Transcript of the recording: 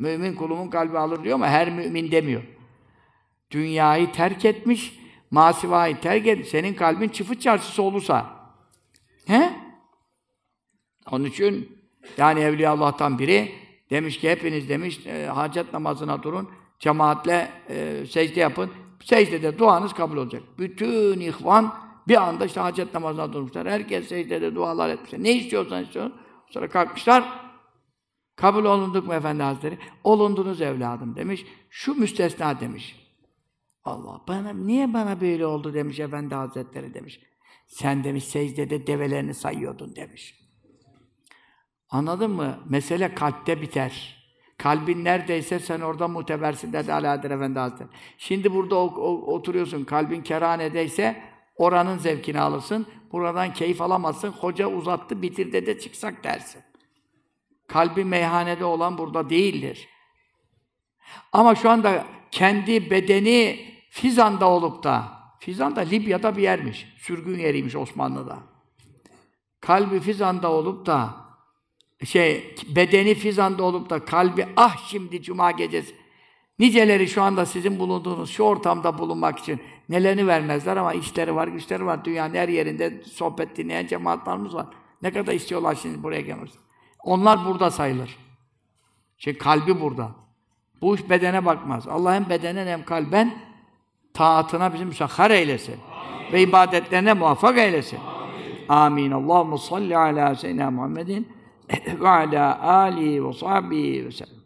Mümin kulumun kalbi alır diyor ama her mümin demiyor. Dünyayı terk etmiş, masivayı terk etmiş. Senin kalbin çıfı çarşısı olursa. He? Onun için yani Evliya Allah'tan biri demiş ki hepiniz demiş e, hacet namazına durun, cemaatle e, secde yapın. Secdede duanız kabul olacak. Bütün ihvan bir anda işte hacet namazına durmuşlar. Herkes secdede dualar etmişler. Ne istiyorsan istiyorsun. Sonra kalkmışlar. Kabul olunduk mu Efendi Hazretleri? Olundunuz evladım demiş. Şu müstesna demiş. Allah bana niye bana böyle oldu demiş Efendi Hazretleri demiş. Sen demiş secdede develerini sayıyordun demiş. Anladın mı? Mesele kalpte biter. Kalbin neredeyse sen orada mutebersin dedi Alaeddin Efendi Hazretleri. Şimdi burada o, o, oturuyorsun. Kalbin keranedeyse oranın zevkini alırsın. Buradan keyif alamazsın. Hoca uzattı bitir de çıksak dersin. Kalbi meyhanede olan burada değildir. Ama şu anda kendi bedeni Fizan'da olup da, Fizan'da Libya'da bir yermiş, sürgün yeriymiş Osmanlı'da. Kalbi Fizan'da olup da, şey, bedeni Fizan'da olup da kalbi ah şimdi Cuma gecesi. Niceleri şu anda sizin bulunduğunuz şu ortamda bulunmak için nelerini vermezler ama işleri var, güçleri var. Dünyanın her yerinde sohbet dinleyen cemaatlarımız var. Ne kadar istiyorlar şimdi buraya gelmesi. Onlar burada sayılır. Şey kalbi burada. Bu iş bedene bakmaz. Allah hem bedenen hem kalben taatına bizi müsahhar eylesin. Amin. Ve ibadetlerine muvaffak eylesin. Amin. Amin. Allahümme salli ala seyyidina Muhammedin ve ala alihi ve sahbihi ve sellem.